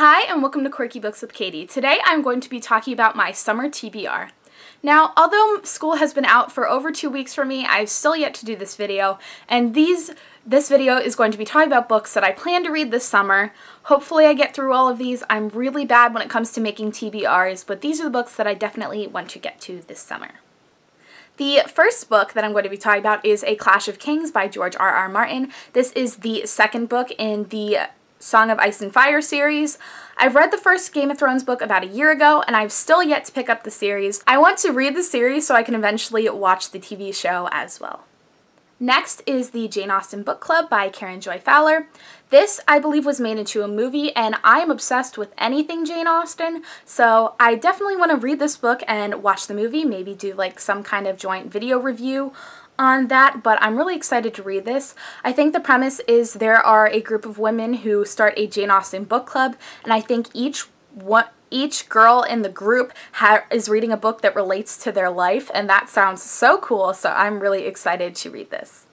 Hi and welcome to Quirky Books with Katie. Today I'm going to be talking about my summer TBR. Now, although school has been out for over two weeks for me, I've still yet to do this video, and these this video is going to be talking about books that I plan to read this summer. Hopefully I get through all of these. I'm really bad when it comes to making TBRs, but these are the books that I definitely want to get to this summer. The first book that I'm going to be talking about is A Clash of Kings by George R.R. Martin. This is the second book in the Song of Ice and Fire series. I've read the first Game of Thrones book about a year ago, and I've still yet to pick up the series. I want to read the series so I can eventually watch the TV show as well. Next is the Jane Austen Book Club by Karen Joy Fowler. This, I believe, was made into a movie, and I am obsessed with anything Jane Austen, so I definitely want to read this book and watch the movie, maybe do like some kind of joint video review on that, but I'm really excited to read this. I think the premise is there are a group of women who start a Jane Austen book club, and I think each one each girl in the group is reading a book that relates to their life, and that sounds so cool, so I'm really excited to read this.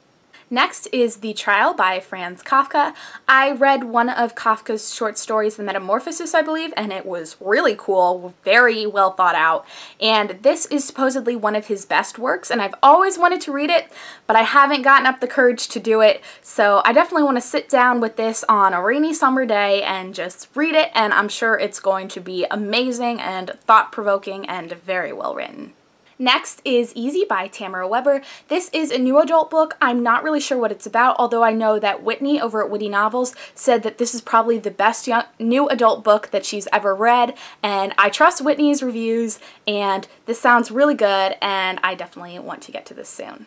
Next is The Trial by Franz Kafka. I read one of Kafka's short stories, The Metamorphosis, I believe, and it was really cool, very well thought out. And this is supposedly one of his best works, and I've always wanted to read it, but I haven't gotten up the courage to do it. So I definitely want to sit down with this on a rainy summer day and just read it, and I'm sure it's going to be amazing and thought-provoking and very well written. Next is Easy by Tamara Weber. This is a new adult book. I'm not really sure what it's about, although I know that Whitney over at Witty Novels said that this is probably the best young, new adult book that she's ever read, and I trust Whitney's reviews, and this sounds really good, and I definitely want to get to this soon.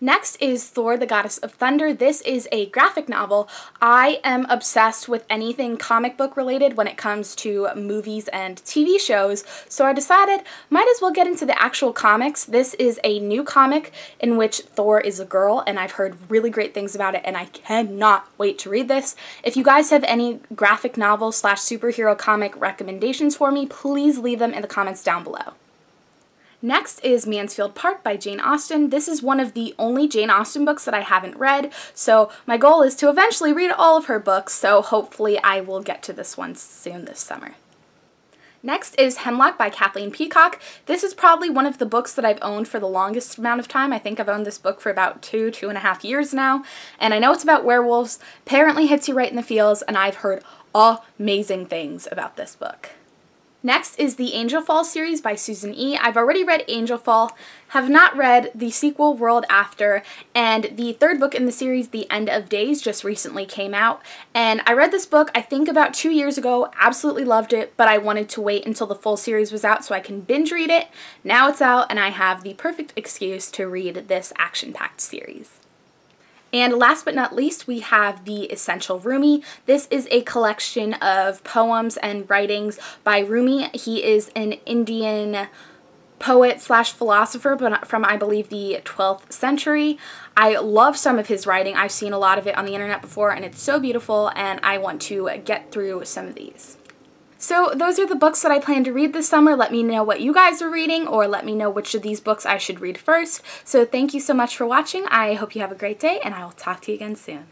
Next is Thor, the Goddess of Thunder. This is a graphic novel. I am obsessed with anything comic book related when it comes to movies and TV shows, so I decided might as well get into the actual comics. This is a new comic in which Thor is a girl, and I've heard really great things about it, and I cannot wait to read this. If you guys have any graphic novel slash superhero comic recommendations for me, please leave them in the comments down below. Next is Mansfield Park by Jane Austen. This is one of the only Jane Austen books that I haven't read, so my goal is to eventually read all of her books, so hopefully I will get to this one soon this summer. Next is Hemlock by Kathleen Peacock. This is probably one of the books that I've owned for the longest amount of time. I think I've owned this book for about two, two and a half years now. And I know it's about werewolves, apparently hits you right in the feels, and I've heard amazing things about this book. Next is the Angel Fall series by Susan E. I've already read Angel Fall, have not read the sequel World After, and the third book in the series, The End of Days, just recently came out. And I read this book, I think about two years ago, absolutely loved it, but I wanted to wait until the full series was out so I can binge read it. Now it's out, and I have the perfect excuse to read this action-packed series. And last but not least, we have The Essential Rumi. This is a collection of poems and writings by Rumi. He is an Indian poet slash philosopher but from I believe the 12th century. I love some of his writing. I've seen a lot of it on the internet before and it's so beautiful and I want to get through some of these. So those are the books that I plan to read this summer. Let me know what you guys are reading or let me know which of these books I should read first. So thank you so much for watching. I hope you have a great day and I will talk to you again soon.